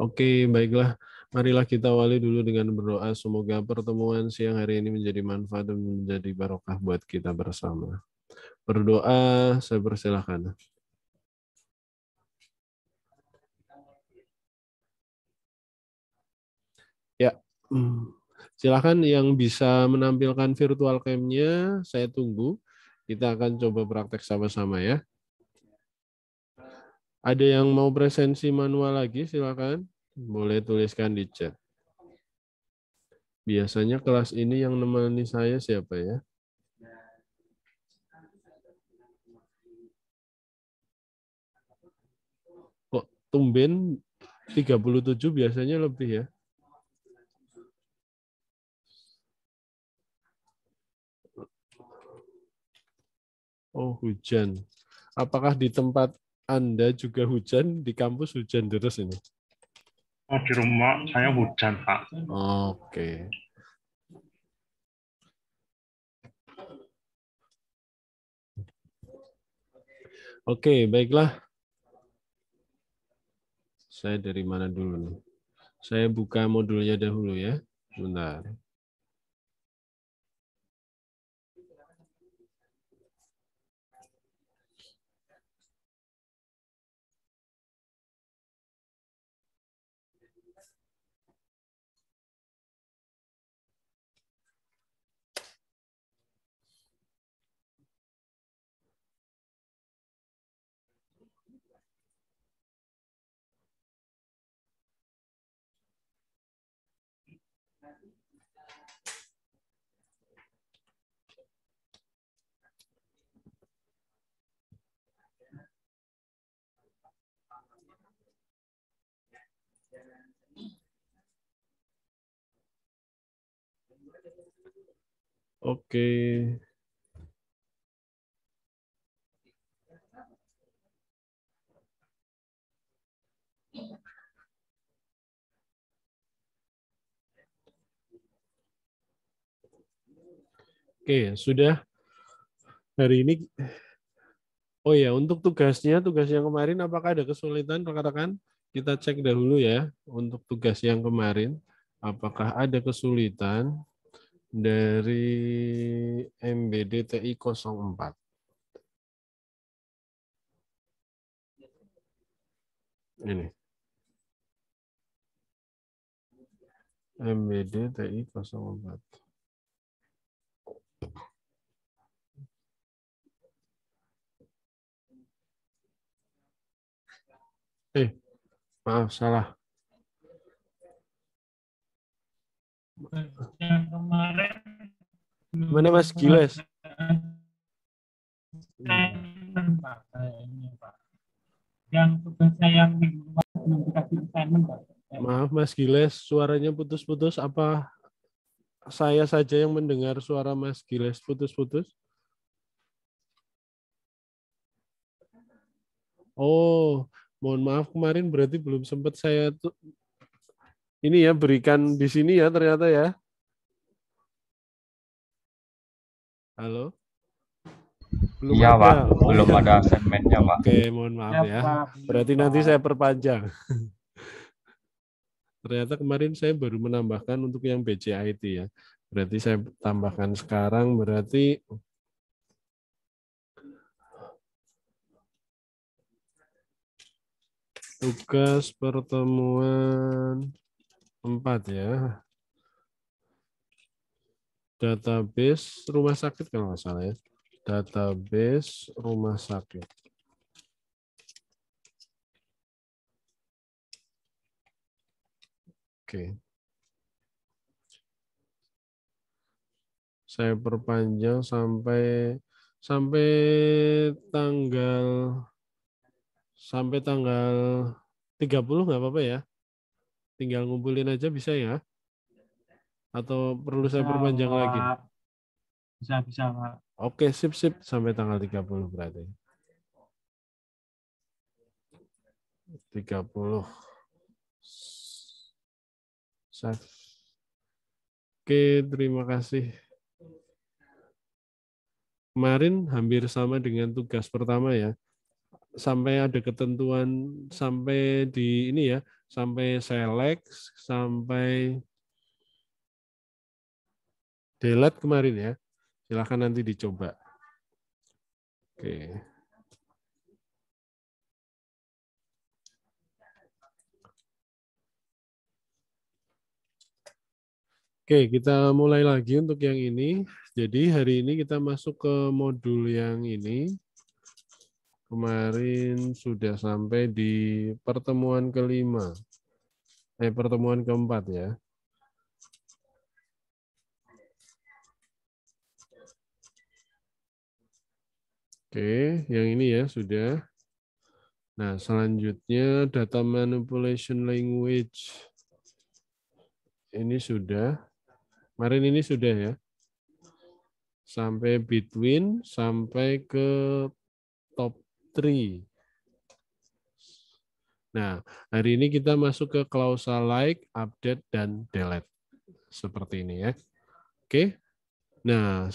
Oke, baiklah. Marilah kita awali dulu dengan berdoa. Semoga pertemuan siang hari ini menjadi manfaat dan menjadi barokah buat kita bersama. Berdoa, saya persilahkan. Ya, hmm, silahkan yang bisa menampilkan virtual cam-nya, saya tunggu. Kita akan coba praktek sama-sama ya. Ada yang mau presensi manual lagi? Silakan. Boleh tuliskan di chat. Biasanya kelas ini yang nemani saya siapa ya? Kok tumben 37 biasanya lebih ya? Oh, hujan. Apakah di tempat anda juga hujan di kampus hujan terus ini? Oh, di rumah saya hujan, Pak. Oke. Okay. Oke, okay, baiklah. Saya dari mana dulu nih? Saya buka modulnya dahulu ya. Sebentar. Oke. Oke, sudah hari ini. Oh ya, untuk tugasnya, tugas yang kemarin apakah ada kesulitan rekan-rekan? kita cek dahulu ya untuk tugas yang kemarin. Apakah ada kesulitan dari MBDTI 04? Ini. MBD 04. Eh, maaf salah. Yang kemarin mana Mas Giles? Yang tugas saya yang minggu kemarin dikasih assignment Pak. Maaf Mas Giles, suaranya putus-putus. Apa saya saja yang mendengar suara Mas Giles putus-putus? Oh, mohon maaf kemarin berarti belum sempat saya tuh ini ya berikan di sini ya ternyata ya. Halo. Belum iya, ada. Pak. Oh. belum ya. ada segmennya, Pak. Oke, mohon maaf iya, ya. Berarti iya, nanti saya perpanjang. ternyata kemarin saya baru menambahkan untuk yang BCIT ya. Berarti saya tambahkan sekarang berarti Tugas pertemuan 4 ya. Database rumah sakit kalau nggak salah ya. Database rumah sakit. Oke. Saya perpanjang sampai sampai tanggal sampai tanggal 30 nggak apa-apa ya? Tinggal ngumpulin aja bisa ya? Atau perlu bisa, saya perpanjang Pak. lagi? Bisa, bisa Pak. Oke, sip, sip. Sampai tanggal 30 berarti. 30. Save. Oke, terima kasih. Kemarin hampir sama dengan tugas pertama ya sampai ada ketentuan sampai di ini ya, sampai select, sampai delete kemarin ya. Silahkan nanti dicoba. Oke. Oke, kita mulai lagi untuk yang ini. Jadi hari ini kita masuk ke modul yang ini. Kemarin sudah sampai di pertemuan kelima. Eh, pertemuan keempat ya. Oke, yang ini ya sudah. Nah, selanjutnya data manipulation language. Ini sudah. Kemarin ini sudah ya. Sampai between, sampai ke top industri. Nah, hari ini kita masuk ke klausa like, update, dan delete. Seperti ini ya. Oke. Nah,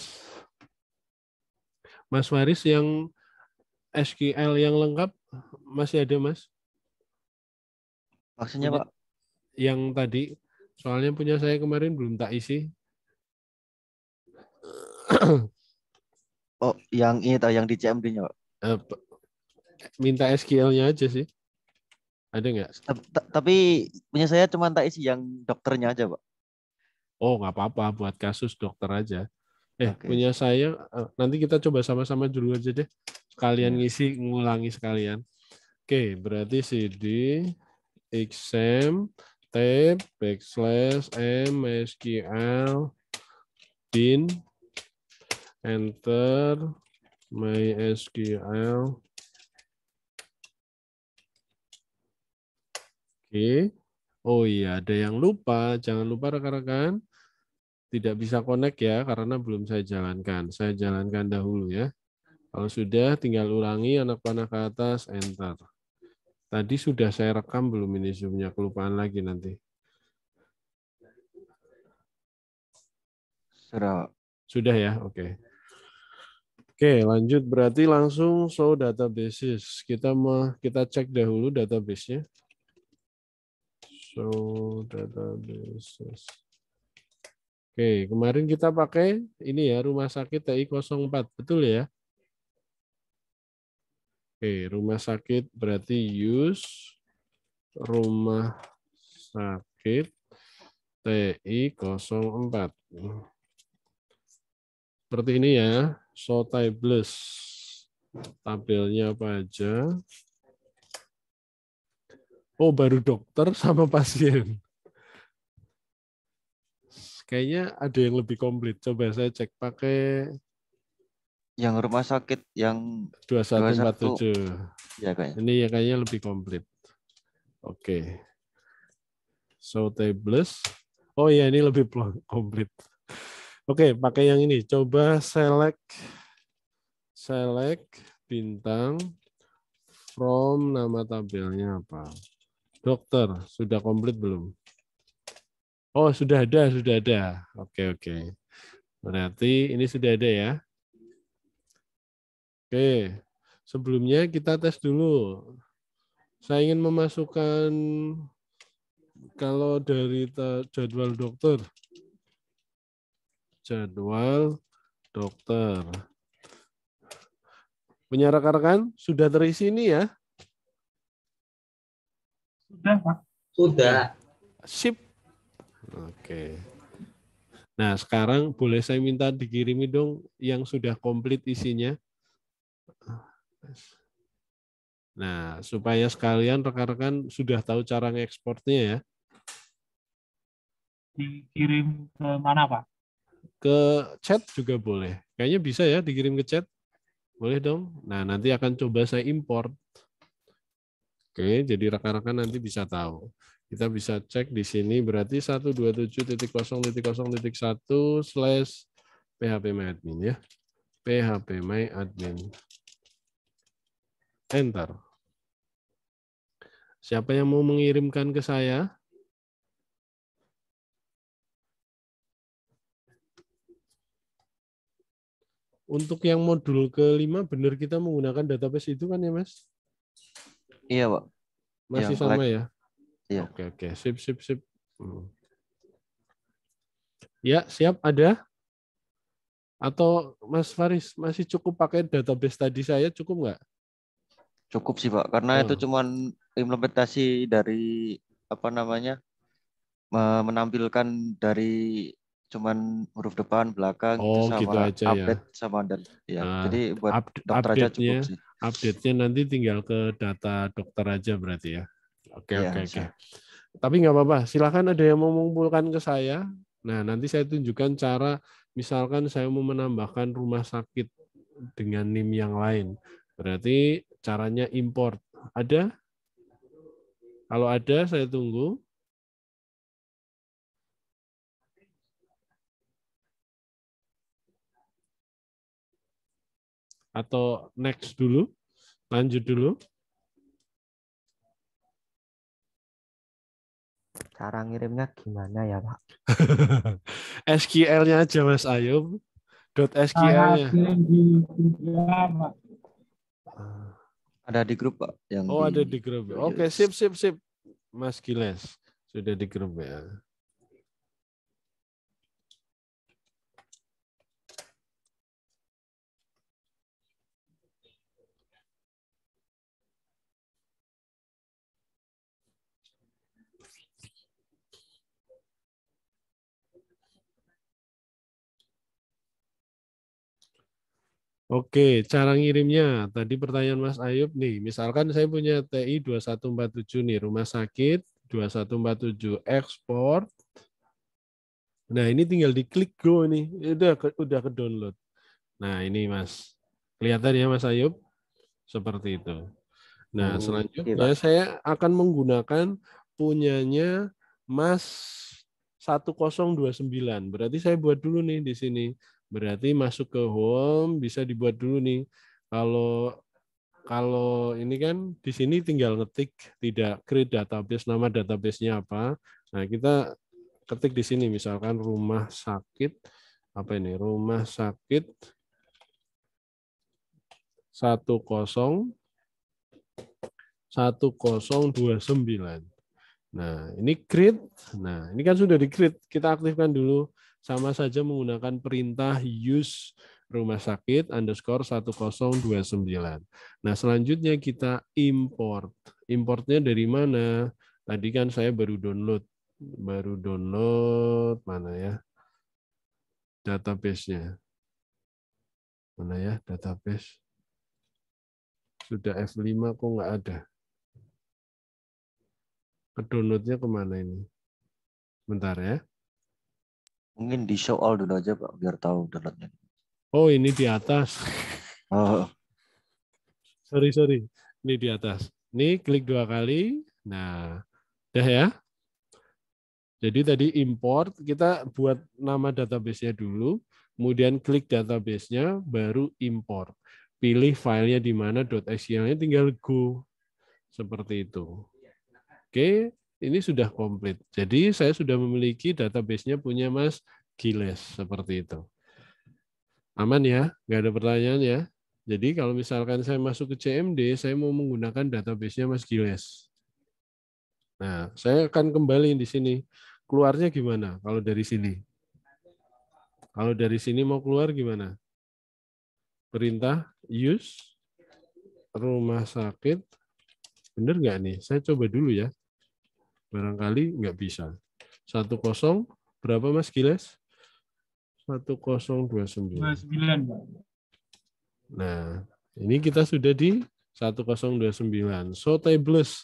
Mas Waris yang SQL yang lengkap masih ada, Mas? Maksudnya, Pak? Yang tadi, soalnya punya saya kemarin belum tak isi. Oh, yang ini tahu yang di CMD-nya, Pak? minta SQL-nya aja sih. Ada nggak? Tapi punya saya cuma tak isi yang dokternya aja, Pak. Oh, nggak apa-apa. Buat kasus dokter aja. Eh, okay. punya saya, eh, nanti kita coba sama-sama dulu aja deh. Sekalian iya. ngisi, ngulangi sekalian. Oke, berarti CD, exam, tab, backslash, m, sql, bin, enter, mysql, Oke. Oh iya, ada yang lupa. Jangan lupa rekan-rekan. Tidak bisa connect ya, karena belum saya jalankan. Saya jalankan dahulu ya. Kalau sudah, tinggal ulangi anak panah ke atas, enter. Tadi sudah saya rekam belum ini zoomnya kelupaan lagi nanti. Sudah ya, oke. Okay. Oke, lanjut berarti langsung show database. Kita mau kita cek dahulu database-nya show databases. Oke, kemarin kita pakai ini ya rumah sakit TI 04, betul ya? Oke, rumah sakit berarti use rumah sakit TI 04. Seperti ini ya, so tables. Tabelnya apa aja? Oh, baru dokter sama pasien. Kayaknya ada yang lebih komplit. Coba saya cek pakai yang rumah sakit yang 2147. Ya kayaknya. Ini ya kayaknya lebih komplit. Oke. Okay. So tables. Oh iya ini lebih komplit. Oke, okay, pakai yang ini. Coba select select bintang from nama tabelnya apa? Dokter, sudah komplit belum? Oh, sudah ada, sudah ada. Oke, oke. Berarti ini sudah ada ya. Oke. Sebelumnya kita tes dulu. Saya ingin memasukkan kalau dari jadwal dokter. Jadwal dokter. Punya rekan-rekan sudah terisi ini ya? Sudah, Pak. Sudah. Sip. Oke. Nah, sekarang boleh saya minta dikirimi dong yang sudah komplit isinya. Nah, supaya sekalian rekan-rekan sudah tahu cara ngekspornya ya. Dikirim ke mana, Pak? Ke chat juga boleh. Kayaknya bisa ya dikirim ke chat. Boleh dong. Nah, nanti akan coba saya import. Oke, jadi rekan-rekan nanti bisa tahu. Kita bisa cek di sini berarti 127.0.0.1 slash PHP My Admin ya. PHP My Admin. Enter. Siapa yang mau mengirimkan ke saya? Untuk yang modul kelima, benar kita menggunakan database itu kan ya, Mas? Iya, Pak. Masih yang sama ya? Iya. Oke, oke. Sip, sip, sip. Hmm. Ya, siap ada? Atau Mas Faris masih cukup pakai database tadi saya cukup nggak? Cukup sih, Pak. Karena oh. itu hmm. cuma implementasi dari apa namanya? menampilkan dari cuman huruf depan belakang oh, gitu sama gitu aja, ya. update ya. sama dan ya. Nah, jadi buat up, dokter aja cukup sih update-nya nanti tinggal ke data dokter aja berarti ya. Oke, iya, oke, oke. Tapi nggak apa-apa, silakan ada yang mau mengumpulkan ke saya. Nah, nanti saya tunjukkan cara misalkan saya mau menambahkan rumah sakit dengan NIM yang lain. Berarti caranya import. Ada? Kalau ada, saya tunggu. atau next dulu, lanjut dulu. Cara ngirimnya gimana ya Pak? SQL-nya aja Mas Ayub. Dot sql Ada di grup Pak. Yang oh di... ada di grup. Oke okay, sip sip sip. Mas Giles sudah di grup ya. Oke, cara ngirimnya. Tadi pertanyaan Mas Ayub nih, misalkan saya punya TI 2147 nih, rumah sakit 2147 ekspor. Nah, ini tinggal diklik go nih, udah udah ke download. Nah, ini Mas. Kelihatan ya Mas Ayub? Seperti itu. Nah, hmm, selanjutnya iya. saya akan menggunakan punyanya Mas 1029. Berarti saya buat dulu nih di sini Berarti masuk ke home bisa dibuat dulu nih. Kalau kalau ini kan di sini tinggal ngetik tidak create database nama databasenya apa. Nah, kita ketik di sini misalkan rumah sakit apa ini? Rumah sakit 10 1029. Nah, ini create. Nah, ini kan sudah di create. Kita aktifkan dulu sama saja menggunakan perintah use rumah sakit underscore 1029. Nah, selanjutnya kita import. Importnya dari mana? Tadi kan saya baru download. Baru download mana ya? Database-nya. Mana ya database? Sudah F5 kok nggak ada? Ke downloadnya kemana ini? Bentar ya. Mungkin di show all dulu aja Pak biar tahu downloadnya. Oh ini di atas. Oh. Sorry sorry, ini di atas. Ini klik dua kali. Nah, dah ya. Jadi tadi import kita buat nama database-nya dulu, kemudian klik database-nya, baru import. Pilih filenya di mana .xml-nya tinggal go seperti itu. Oke, ini sudah komplit. Jadi saya sudah memiliki database-nya punya Mas Giles seperti itu. Aman ya, nggak ada pertanyaan ya. Jadi kalau misalkan saya masuk ke CMD, saya mau menggunakan database-nya Mas Giles. Nah, saya akan kembali di sini. Keluarnya gimana kalau dari sini? Kalau dari sini mau keluar gimana? Perintah use rumah sakit. Bener nggak nih? Saya coba dulu ya. Barangkali nggak bisa. 10 berapa Mas Giles? 1029. 29. Nah, ini kita sudah di 1029. So tables.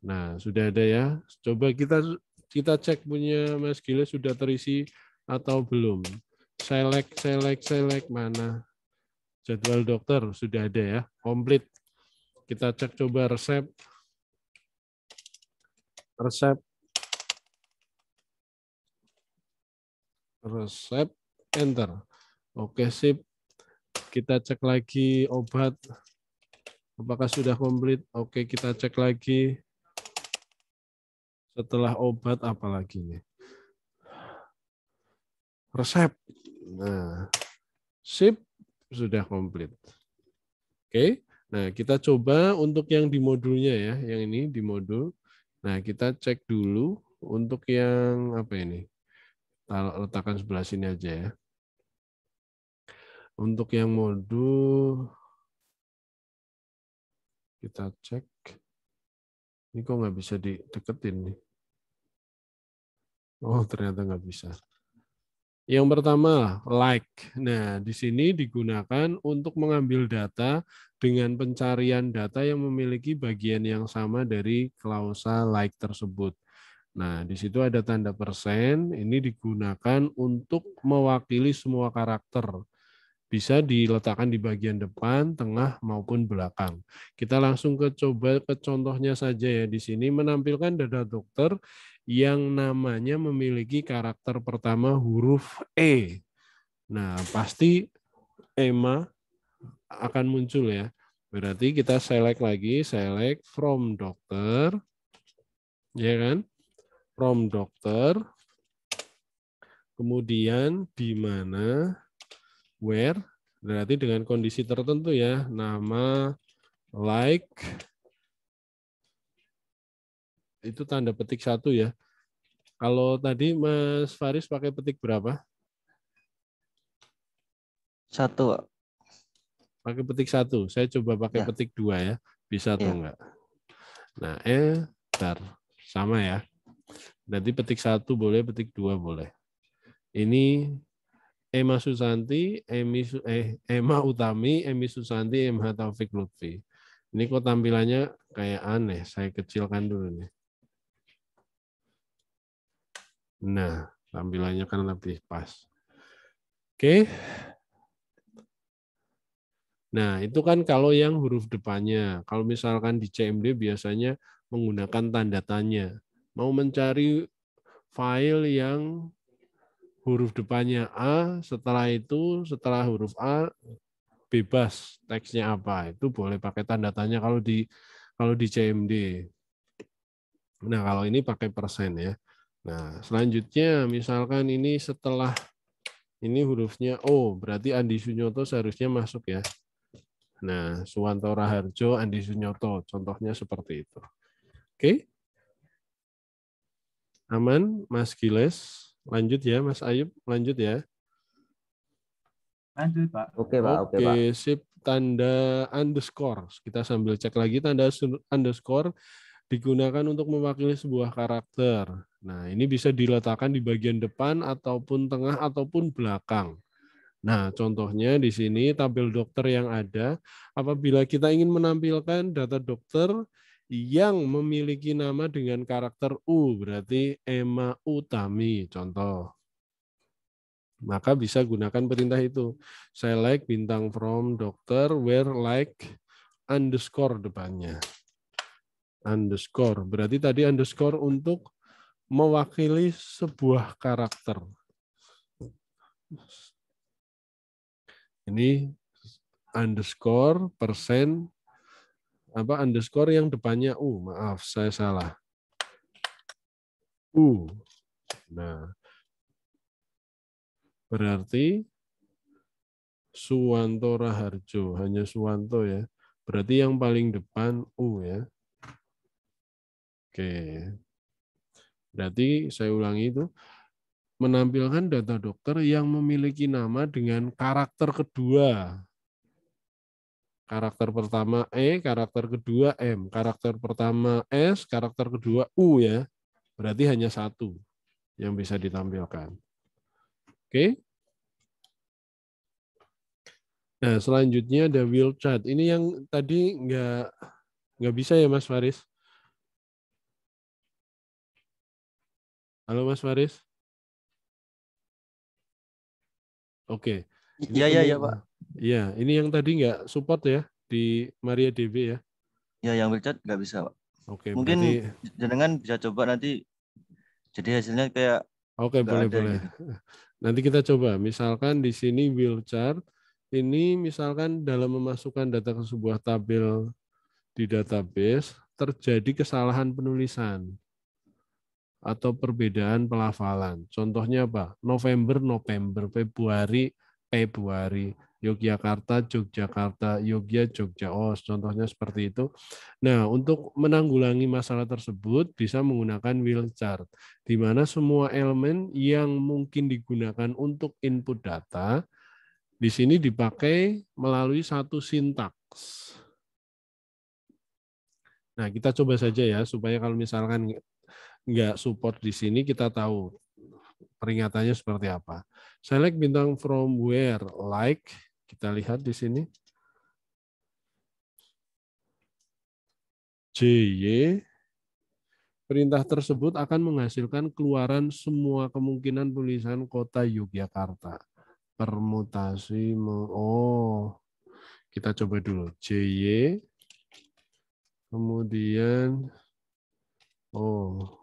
Nah, sudah ada ya. Coba kita kita cek punya Mas Giles sudah terisi atau belum. Select, select, select mana? Jadwal dokter sudah ada ya, komplit. Kita cek coba resep resep resep enter. Oke, sip. Kita cek lagi obat apakah sudah komplit. Oke, kita cek lagi setelah obat apa lagi nih? Resep. Nah, sip sudah komplit. Oke. Nah, kita coba untuk yang di modulnya ya, yang ini di modul. Nah, kita cek dulu untuk yang apa ini? Kita letakkan sebelah sini aja ya. Untuk yang modul kita cek. Ini kok nggak bisa dideketin nih? Oh, ternyata nggak bisa. Yang pertama, like. Nah, di sini digunakan untuk mengambil data dengan pencarian data yang memiliki bagian yang sama dari klausa like tersebut. Nah, di situ ada tanda persen, ini digunakan untuk mewakili semua karakter. Bisa diletakkan di bagian depan, tengah, maupun belakang. Kita langsung ke coba ke contohnya saja ya di sini, menampilkan dada dokter yang namanya memiliki karakter pertama huruf E. Nah, pasti EMA akan muncul ya. Berarti kita select lagi, select from dokter, ya kan? From dokter, kemudian di mana, where, berarti dengan kondisi tertentu ya, nama, like, itu tanda petik satu ya. Kalau tadi Mas Faris pakai petik berapa? Satu. Pakai petik satu. Saya coba pakai ya. petik dua ya. Bisa atau ya. enggak? Nah, eh, bentar. Sama ya. Nanti petik satu boleh, petik dua boleh. Ini Emma Susanti, Emi, eh, Emma Utami, Emi Susanti, Emma Taufik Lutfi. Ini kok tampilannya kayak aneh. Saya kecilkan dulu nih. Nah, tampilannya kan lebih pas. Oke. Nah, itu kan kalau yang huruf depannya. Kalau misalkan di CMD biasanya menggunakan tanda tanya. Mau mencari file yang huruf depannya A, setelah itu setelah huruf A bebas teksnya apa. Itu boleh pakai tanda tanya kalau di kalau di CMD. Nah, kalau ini pakai persen ya. Nah, selanjutnya misalkan ini setelah ini hurufnya O, berarti Andi Sunyoto seharusnya masuk ya. Nah, Suwanto Raharjo, Andi Sunyoto, contohnya seperti itu. Oke. Aman, Mas Giles. Lanjut ya, Mas Ayub. Lanjut ya. Lanjut, Pak. Oke, Pak. Oke, Pak. sip. Tanda underscore. Kita sambil cek lagi tanda underscore digunakan untuk mewakili sebuah karakter. Nah, ini bisa diletakkan di bagian depan ataupun tengah ataupun belakang. Nah, contohnya di sini tabel dokter yang ada, apabila kita ingin menampilkan data dokter yang memiliki nama dengan karakter U, berarti Emma Utami, contoh. Maka bisa gunakan perintah itu. Select bintang from dokter where like underscore depannya. Underscore, berarti tadi underscore untuk mewakili sebuah karakter. Ini underscore persen apa underscore yang depannya u maaf saya salah u nah berarti Suwanto Raharjo hanya Suwanto ya berarti yang paling depan u ya oke Berarti saya ulangi itu menampilkan data dokter yang memiliki nama dengan karakter kedua. Karakter pertama E, karakter kedua M, karakter pertama S, karakter kedua U ya. Berarti hanya satu yang bisa ditampilkan. Oke. Nah, selanjutnya ada wheel chart. Ini yang tadi nggak nggak bisa ya Mas Faris? Halo Mas Faris. Oke. Okay. Iya iya iya Pak. Iya, ini yang tadi nggak support ya di Maria DB ya? Ya yang WeChat nggak bisa Pak. Oke. Okay, Mungkin berarti... jenengan bisa coba nanti. Jadi hasilnya kayak. Oke okay, boleh ada, boleh. Gitu. Nanti kita coba. Misalkan di sini wheel chart. Ini misalkan dalam memasukkan data ke sebuah tabel di database terjadi kesalahan penulisan atau perbedaan pelafalan. Contohnya apa? November, November, Februari, Februari, Yogyakarta, Yogyakarta, Yogya, Jogja. Oh, contohnya seperti itu. Nah, untuk menanggulangi masalah tersebut bisa menggunakan wheel chart, di mana semua elemen yang mungkin digunakan untuk input data di sini dipakai melalui satu sintaks. Nah, kita coba saja ya, supaya kalau misalkan nggak support di sini kita tahu peringatannya seperti apa. Select bintang from where like kita lihat di sini. JY perintah tersebut akan menghasilkan keluaran semua kemungkinan tulisan kota Yogyakarta. Permutasi oh kita coba dulu JY kemudian oh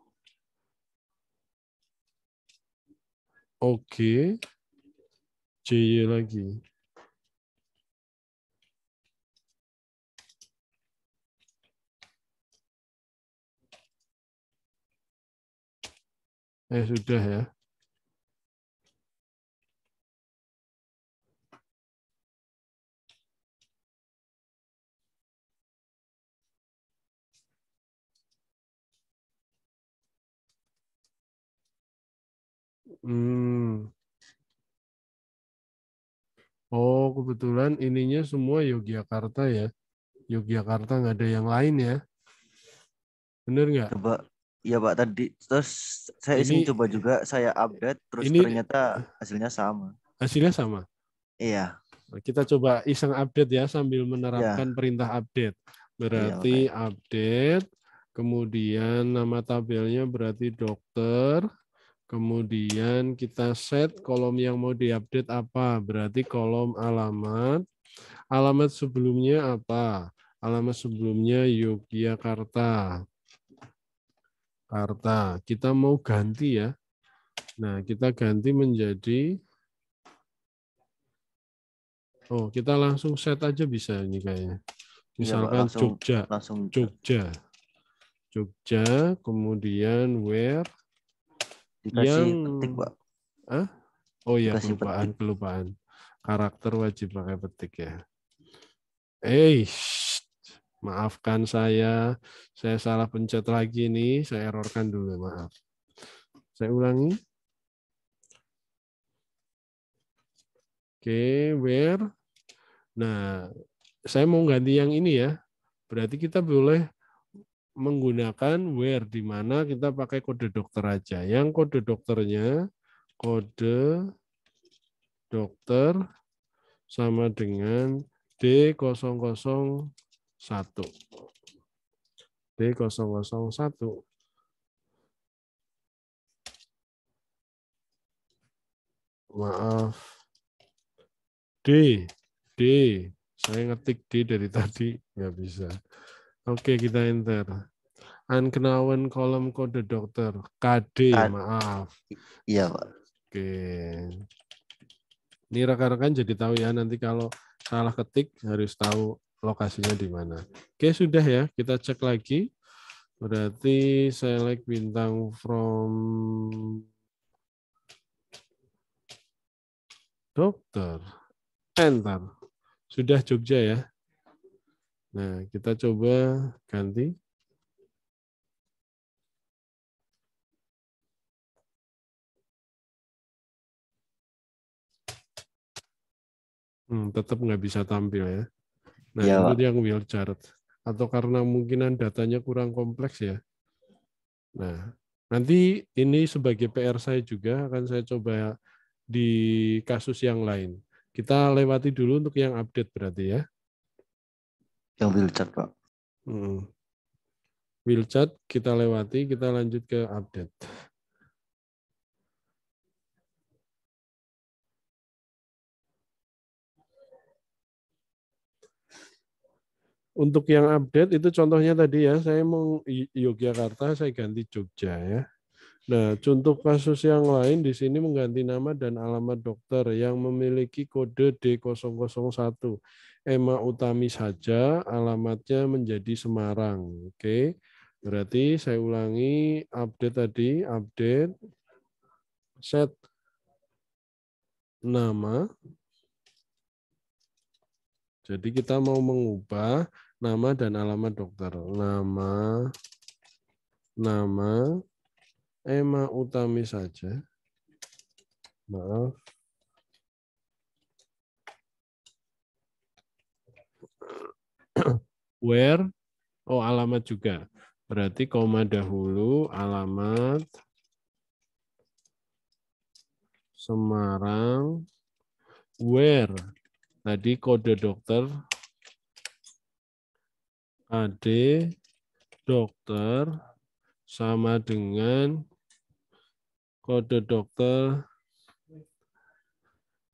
Oke, JY lagi. Eh, sudah ya. Hmm. Oh, kebetulan ininya semua Yogyakarta ya. Yogyakarta nggak ada yang lain ya. Bener nggak? Coba, ya Pak tadi. Terus saya ini, coba juga saya update, terus ini, ternyata hasilnya sama. Hasilnya sama? Iya. Kita coba iseng update ya sambil menerapkan ya. perintah update. Berarti iya, update, kemudian nama tabelnya berarti dokter, Kemudian kita set kolom yang mau diupdate apa. Berarti kolom alamat. Alamat sebelumnya apa? Alamat sebelumnya Yogyakarta. Karta. Kita mau ganti ya. Nah, kita ganti menjadi Oh, kita langsung set aja bisa ini kayaknya. Iya, Misalkan ya, langsung, Jogja. Langsung. Jogja. Jogja, kemudian where dikasih yang petik pak Hah? oh iya dikasih kelupaan kelupaan karakter wajib pakai petik ya eh maafkan saya saya salah pencet lagi nih saya errorkan dulu maaf saya ulangi oke where nah saya mau ganti yang ini ya berarti kita boleh menggunakan where di mana kita pakai kode dokter aja. Yang kode dokternya kode dokter sama dengan D001. D001 maaf D D saya ngetik D dari tadi nggak bisa Oke, kita enter. Ankenawan kolom kode dokter. KD, maaf. Iya, Pak. Oke. Ini rekan-rekan jadi tahu ya nanti kalau salah ketik harus tahu lokasinya di mana. Oke, sudah ya. Kita cek lagi. Berarti select bintang from dokter. Enter. Sudah Jogja ya. Nah, kita coba ganti. Hmm, tetap nggak bisa tampil ya. Nah, ya, itu yang chart Atau karena mungkinan datanya kurang kompleks ya. Nah, nanti ini sebagai PR saya juga akan saya coba di kasus yang lain. Kita lewati dulu untuk yang update berarti ya yang Wilcat Pak. Hmm. Wilcat kita lewati, kita lanjut ke update. Untuk yang update itu contohnya tadi ya, saya mau Yogyakarta, saya ganti Jogja ya. Nah, contoh kasus yang lain di sini mengganti nama dan alamat dokter yang memiliki kode D001. Ema Utami saja alamatnya menjadi Semarang. Oke. Berarti saya ulangi update tadi, update set nama. Jadi kita mau mengubah nama dan alamat dokter. Nama nama Ema Utami saja. Maaf. Where? Oh, alamat juga. Berarti koma dahulu alamat Semarang where tadi kode dokter AD dokter sama dengan kode dokter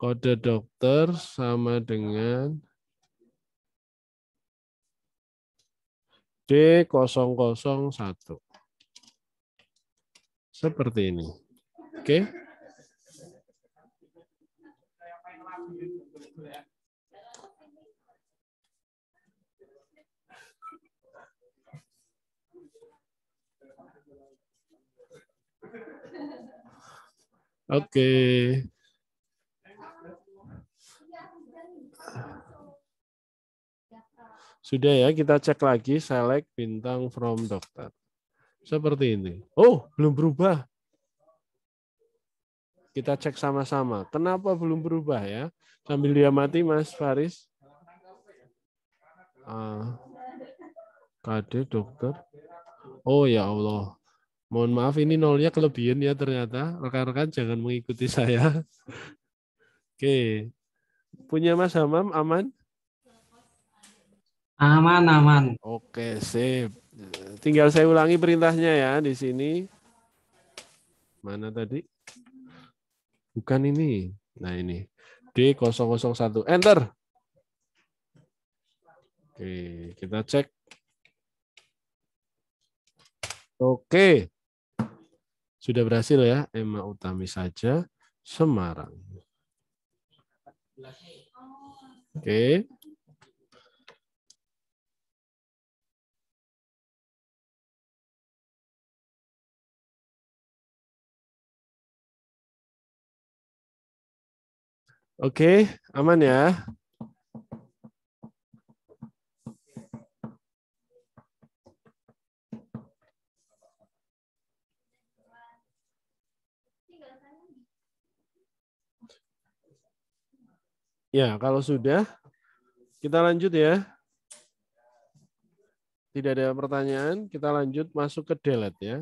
kode dokter sama dengan D001. Seperti ini. Oke. Okay. Oke. Sudah ya, kita cek lagi select bintang from dokter. Seperti ini. Oh, belum berubah. Kita cek sama-sama. Kenapa belum berubah ya? Sambil dia mati, Mas Faris. Ah, KD dokter. Oh ya Allah. Mohon maaf ini nolnya kelebihan ya ternyata. Rekan-rekan jangan mengikuti saya. Oke. Punya Mas Hamam aman? Aman, aman. Oke, sip. Tinggal saya ulangi perintahnya ya di sini. Mana tadi? Bukan ini. Nah, ini. D001. Enter. Oke, kita cek. Oke. Sudah berhasil ya, Emma Utami saja, Semarang. Oke. Okay. Oke, okay, aman ya. Ya, kalau sudah, kita lanjut ya. Tidak ada pertanyaan, kita lanjut masuk ke delete ya.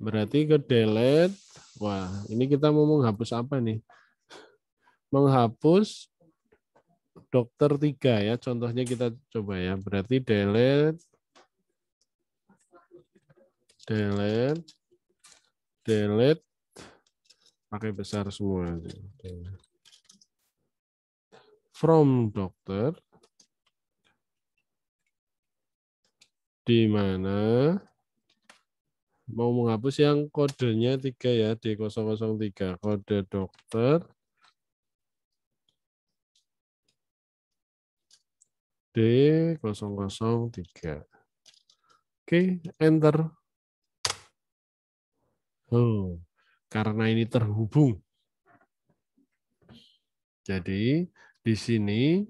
Berarti ke delete, wah ini kita mau menghapus apa nih? Menghapus dokter 3 ya, contohnya kita coba ya. Berarti delete, delete, delete, pakai besar semua from dokter di mana mau menghapus yang kodenya 3 ya D003 kode dokter D003 Oke enter Oh karena ini terhubung jadi di sini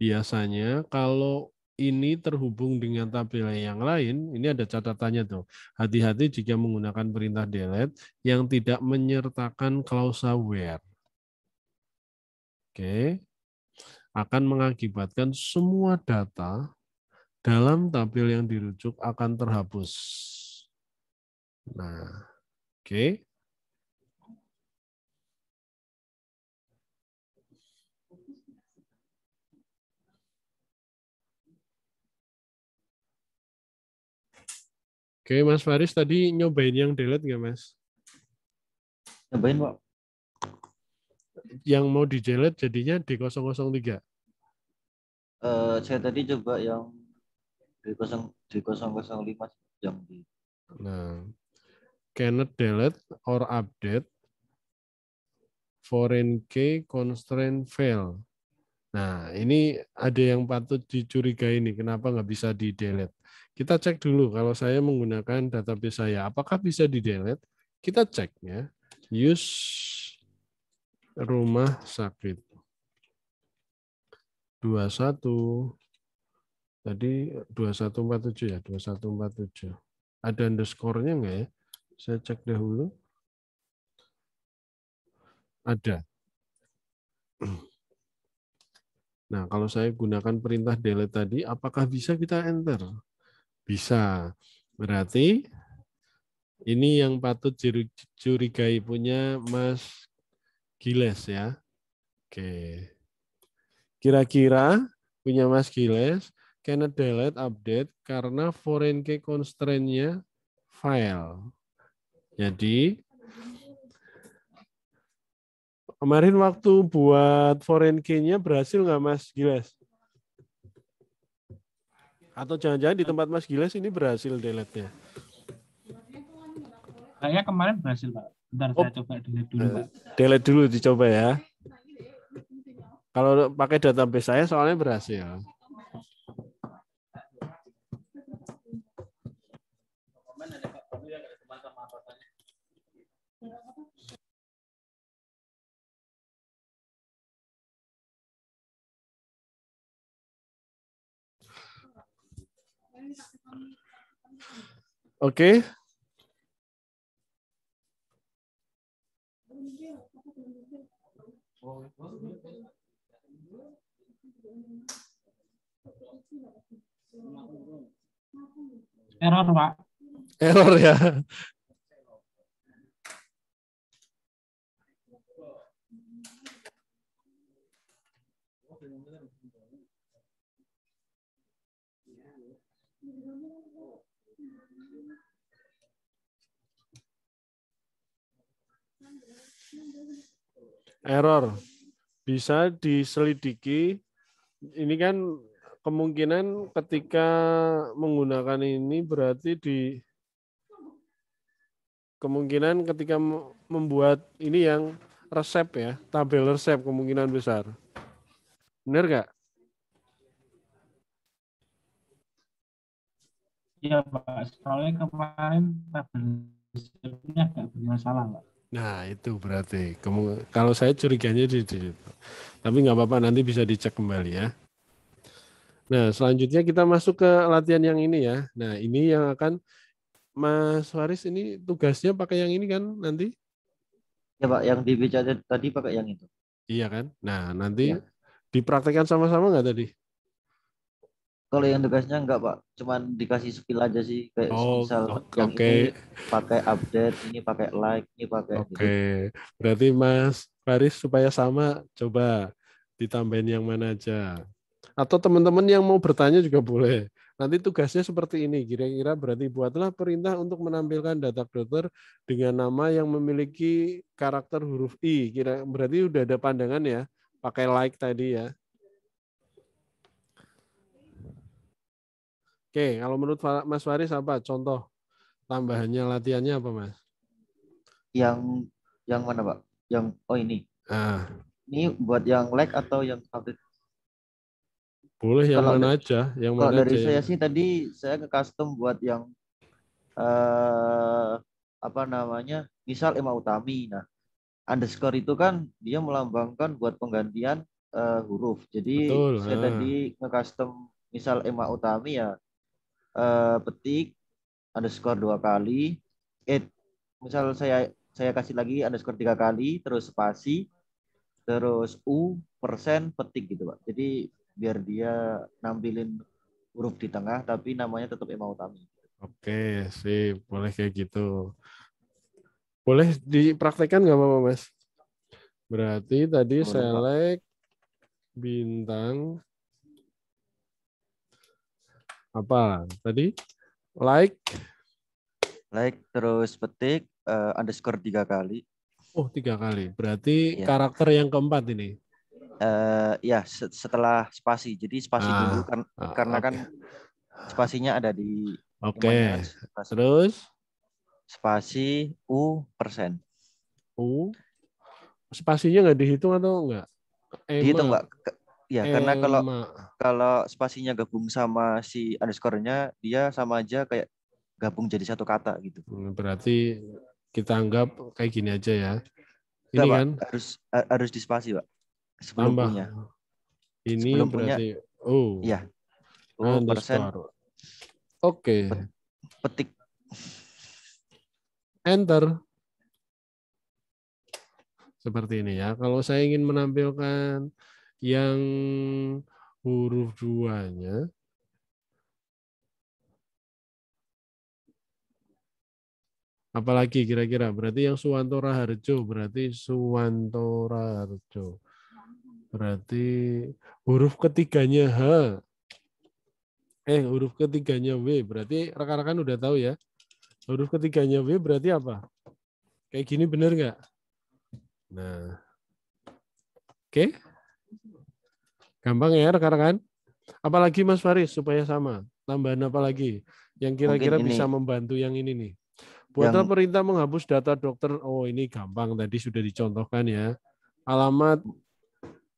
biasanya kalau ini terhubung dengan tabel yang lain, ini ada catatannya tuh. Hati-hati jika menggunakan perintah delete yang tidak menyertakan klausa where. Oke. Akan mengakibatkan semua data dalam tabel yang dirujuk akan terhapus. Nah, oke. Okay. Oke, Mas Faris tadi nyobain yang delete nggak, Mas? Nyobain, Pak. Yang mau di delete jadinya di 003. Uh, saya tadi coba yang di di 005 yang di Nah, cannot delete or update foreign key constraint fail. Nah, ini ada yang patut dicurigai nih, kenapa nggak bisa di-delete. Kita cek dulu kalau saya menggunakan database saya, apakah bisa di-delete? Kita cek ya. Use rumah sakit. 21 tadi 2147 ya, 2147. Ada underscore-nya nggak ya? Saya cek dahulu. Ada. Nah, kalau saya gunakan perintah delete tadi, apakah bisa kita enter? Bisa. Berarti ini yang patut curigai punya Mas Giles ya. Oke. Kira-kira punya Mas Giles, karena delete update karena foreign key constraint-nya file. Jadi Kemarin waktu buat foreign key-nya berhasil nggak Mas Giles? Atau jangan-jangan di tempat Mas Giles ini berhasil delete-nya? Kayaknya kemarin berhasil, Pak. Bentar oh. saya coba delete dulu, Pak. Eh, delete dulu dicoba ya. Kalau pakai database saya soalnya berhasil. Oke. Okay. Error, Pak. Error ya. error bisa diselidiki ini kan kemungkinan ketika menggunakan ini berarti di kemungkinan ketika membuat ini yang resep ya tabel resep kemungkinan besar benar nggak Iya Pak, soalnya kemarin tabel resepnya agak bermasalah Pak. Nah, itu berarti. Kemu kalau saya curiganya di situ. Tapi nggak apa-apa, nanti bisa dicek kembali ya. Nah, selanjutnya kita masuk ke latihan yang ini ya. Nah, ini yang akan Mas Waris ini tugasnya pakai yang ini kan nanti? Ya Pak, yang dibicara tadi pakai yang itu. Iya kan? Nah, nanti ya. dipraktekkan sama-sama nggak tadi? Kalau yang tugasnya enggak pak, cuman dikasih skill aja sih kayak oh, misal okay. ini pakai update, ini pakai like, ini pakai. Oke, okay. Gitu. berarti Mas Faris supaya sama coba ditambahin yang mana aja. Atau teman-teman yang mau bertanya juga boleh. Nanti tugasnya seperti ini, kira-kira berarti buatlah perintah untuk menampilkan data dokter dengan nama yang memiliki karakter huruf I. Kira berarti udah ada pandangan ya, pakai like tadi ya. Oke, kalau menurut Mas Faris apa contoh tambahannya latihannya apa, Mas? Yang yang mana, Pak? Yang oh ini. Ah. Ini buat yang like atau yang update? Boleh yang kalau mana dari, aja, yang kalau mana dari aja. saya ya. sih tadi saya ke custom buat yang eh apa namanya? Misal Emma Utami. Nah, underscore itu kan dia melambangkan buat penggantian uh, huruf. Jadi Betul. saya ah. tadi ke custom misal Emma Utami ya uh, petik skor dua kali eh misal saya saya kasih lagi ada skor tiga kali terus spasi terus u persen petik gitu pak jadi biar dia nampilin huruf di tengah tapi namanya tetap Emma Utami oke sih boleh kayak gitu boleh dipraktekkan nggak apa mas berarti tadi boleh, select bintang apa tadi? Like like terus petik uh, underscore tiga kali. Oh tiga kali. Berarti ya. karakter yang keempat ini. Uh, ya setelah spasi. Jadi spasi ah, dulu kan ah, karena okay. kan spasinya ada di. Oke. Okay. Terus spasi u persen. U spasinya nggak dihitung atau enggak? Dihitung enggak? Ya, karena kalau kalau spasinya gabung sama si underscore-nya, dia sama aja kayak gabung jadi satu kata gitu. Hmm, berarti kita anggap kayak gini aja ya. Ini Tidak, kan Pak, harus harus di Pak. Sebelum Ini Sebelum berarti oh. Iya. persen. Oh, Oke. Petik. Enter. Seperti ini ya. Kalau saya ingin menampilkan yang huruf duanya apalagi kira-kira berarti yang Suwantora Harjo berarti Suwantora Harjo berarti huruf ketiganya H eh huruf ketiganya W berarti rekan-rekan udah tahu ya huruf ketiganya W berarti apa kayak gini bener nggak nah oke okay. Gampang ya rekan-rekan? Apalagi Mas Faris supaya sama. Tambahan apa lagi yang kira-kira bisa membantu yang ini nih? Buatlah yang... perintah menghapus data dokter. Oh ini gampang tadi sudah dicontohkan ya. Alamat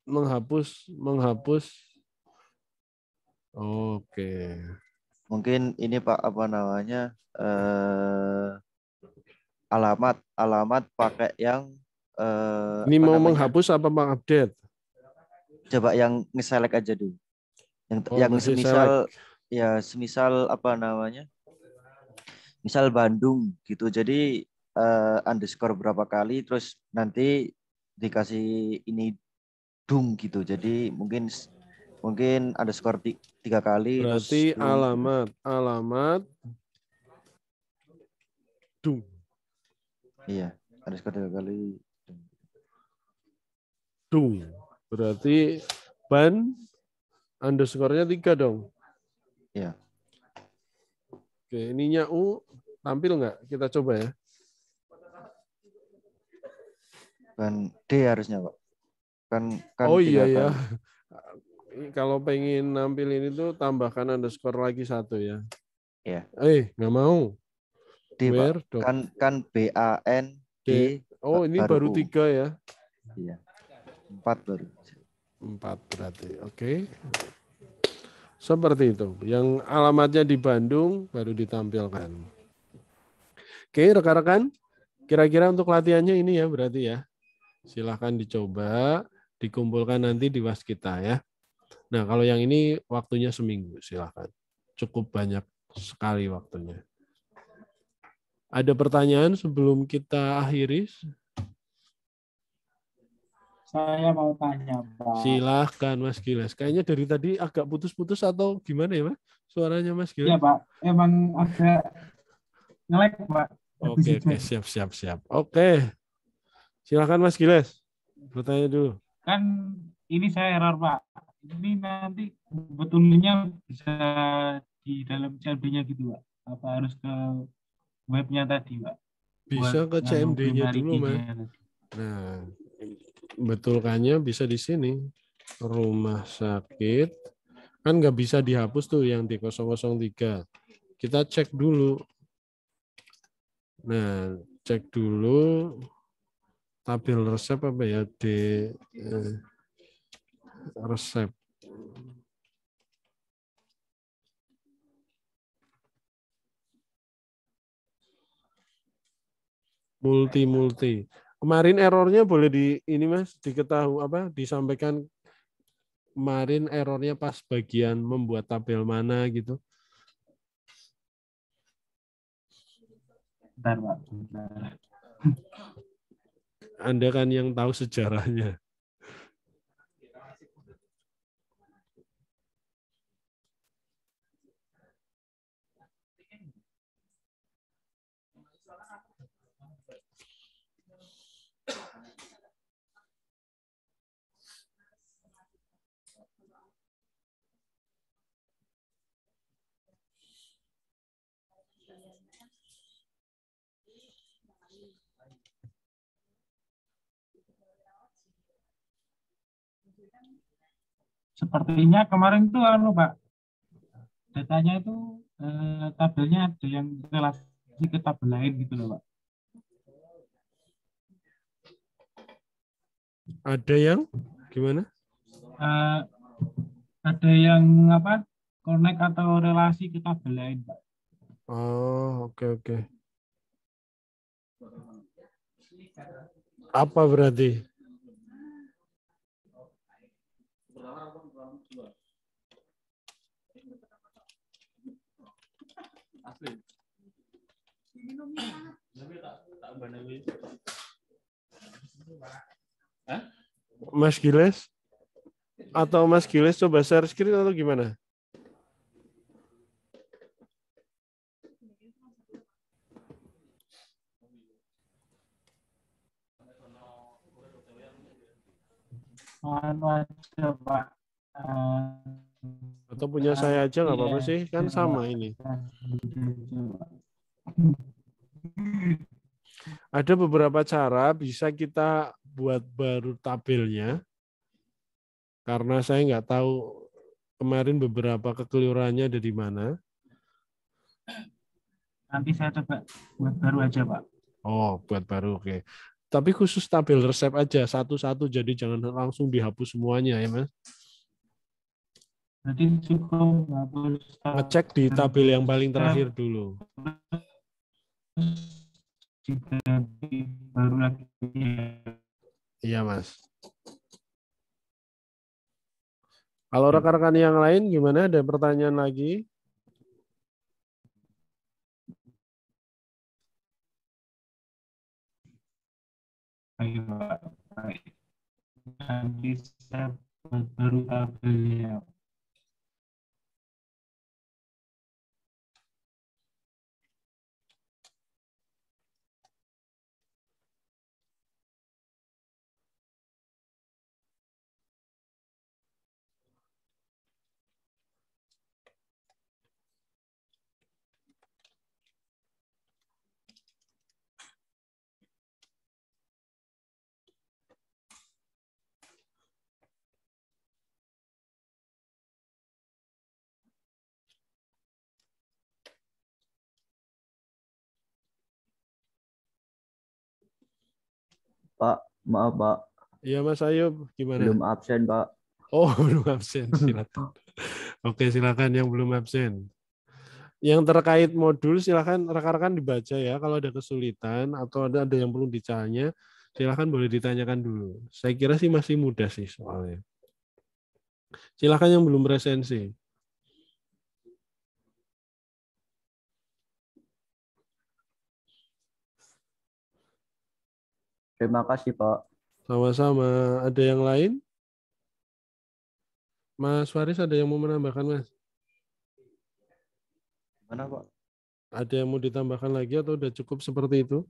menghapus menghapus. Oke. Mungkin ini Pak apa namanya eh, alamat alamat pakai yang eh, ini mau menghapus apa mengupdate? coba yang misalnya aja dulu yang oh, yang semisal select. ya semisal apa namanya misal Bandung gitu jadi uh, underscore berapa kali terus nanti dikasih ini dung gitu jadi mungkin mungkin ada underscore tiga kali berarti terus, alamat alamat dung iya ada skor tiga kali dung Berarti ban underscore-nya tiga dong. ya Oke, ininya U tampil nggak? Kita coba ya. Ban D harusnya, Pak. Kan, kan Oh iya ya. Kalau pengen ini tuh tambahkan underscore lagi satu ya. Iya. Eh, nggak mau. D, Where, Kan kan B A N D. D. Oh, ini baru, baru tiga ya. Iya. Empat baru. Empat berarti, oke. Okay. Seperti itu. Yang alamatnya di Bandung baru ditampilkan. Oke, okay, rekan-rekan. Kira-kira untuk latihannya ini ya berarti ya. Silahkan dicoba, dikumpulkan nanti di was kita ya. Nah, kalau yang ini waktunya seminggu, silahkan. Cukup banyak sekali waktunya. Ada pertanyaan sebelum kita akhiri? Saya mau tanya, Pak. Silahkan, Mas Gilas. Kayaknya dari tadi agak putus-putus atau gimana ya, pak Suaranya Mas Gilas. Iya, Pak. Emang agak ngelek, Pak. Oke, okay, siap, siap, siap. Oke. Silahkan, Mas Gilas. Bertanya dulu. Kan ini saya error, Pak. Ini nanti betulnya bisa di dalam CLB-nya gitu, Pak. Apa harus ke webnya tadi, Pak? Bisa ke CMD-nya dulu, Mas. Ya nah, betulkannya bisa di sini. Rumah sakit. Kan nggak bisa dihapus tuh yang di 003. Kita cek dulu. Nah, cek dulu tabel resep apa ya di eh, resep. multi multi Kemarin errornya boleh di ini Mas diketahui apa disampaikan kemarin errornya pas bagian membuat tabel mana gitu. Bentar, Pak. Anda kan yang tahu sejarahnya. Sepertinya kemarin itu anu Pak, datanya itu eh, tabelnya ada yang relasi ke tabel lain gitu loh Pak. Ada yang gimana? Eh, ada yang apa? Connect atau relasi ke tabel lain Pak. Oh, oke okay, oke. Okay. Apa berarti? Mas Giles atau Mas Giles coba share screen atau gimana? atau punya saya aja nggak apa-apa iya. sih kan sama iya. ini iya. Ada beberapa cara bisa kita buat baru tabelnya. Karena saya nggak tahu kemarin beberapa kekeliruannya ada di mana. Nanti saya coba buat baru aja, Pak. Oh, buat baru, oke. Okay. Tapi khusus tabel resep aja, satu-satu. Jadi jangan langsung dihapus semuanya ya, Mas. Nanti cukup Ngecek di tabel yang paling terakhir dulu kita baru lagi Iya, Mas. Kalau rekan-rekan yang lain gimana? Ada pertanyaan lagi? Ayo, Pak. Nanti saya baru tabelnya. Pak, maaf Pak. Iya Mas Ayub, gimana? Belum absen Pak. Oh, belum absen, silakan. Oke, silakan yang belum absen. Yang terkait modul silakan rekan-rekan dibaca ya kalau ada kesulitan atau ada ada yang perlu dicanya, silakan boleh ditanyakan dulu. Saya kira sih masih mudah sih soalnya. Silakan yang belum resensi. Terima kasih, Pak. Sama-sama. Ada yang lain? Mas Faris ada yang mau menambahkan, Mas? Mana, Pak? Ada yang mau ditambahkan lagi atau udah cukup seperti itu?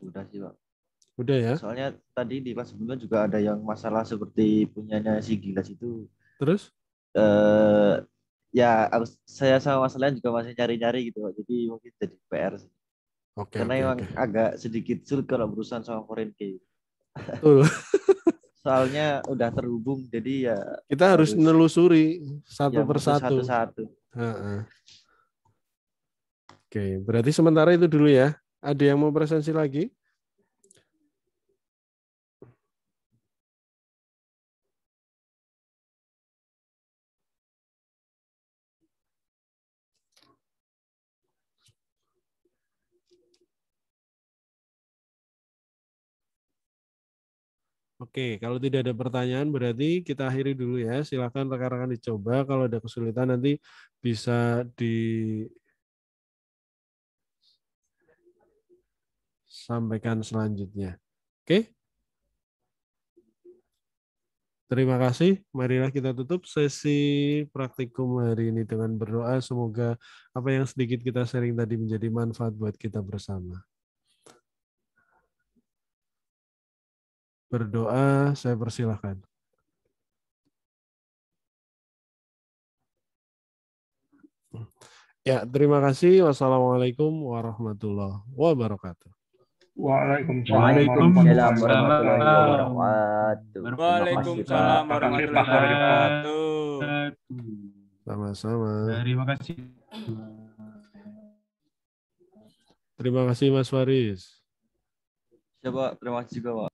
Sudah sih, Pak. Sudah ya? Soalnya tadi di kelas sebelumnya juga ada yang masalah seperti punyanya si Gilas itu. Terus? Eh, ya saya sama Mas Lain juga masih nyari-nyari gitu, Pak. Jadi mungkin jadi PR sih. Okay, Karena okay, emang okay. agak sedikit sulit kalau berurusan sama foreign key. Betul. Soalnya udah terhubung, jadi ya kita harus, harus nelusuri satu ya, persatu. Satu-satu. Oke, okay, berarti sementara itu dulu ya. Ada yang mau presensi lagi? Oke, kalau tidak ada pertanyaan berarti kita akhiri dulu ya. Silakan rekan-rekan dicoba. Kalau ada kesulitan nanti bisa disampaikan selanjutnya. Oke? Terima kasih. Marilah kita tutup sesi praktikum hari ini dengan berdoa. Semoga apa yang sedikit kita sharing tadi menjadi manfaat buat kita bersama. berdoa, saya persilahkan. Ya, terima kasih. Wassalamualaikum warahmatullahi wabarakatuh. Waalaikumsalam warahmatullahi wabarakatuh. Waalaikumsalam warahmatullahi wabarakatuh. Sama-sama. Terima kasih. Terima kasih Mas Faris. coba terima kasih juga Pak.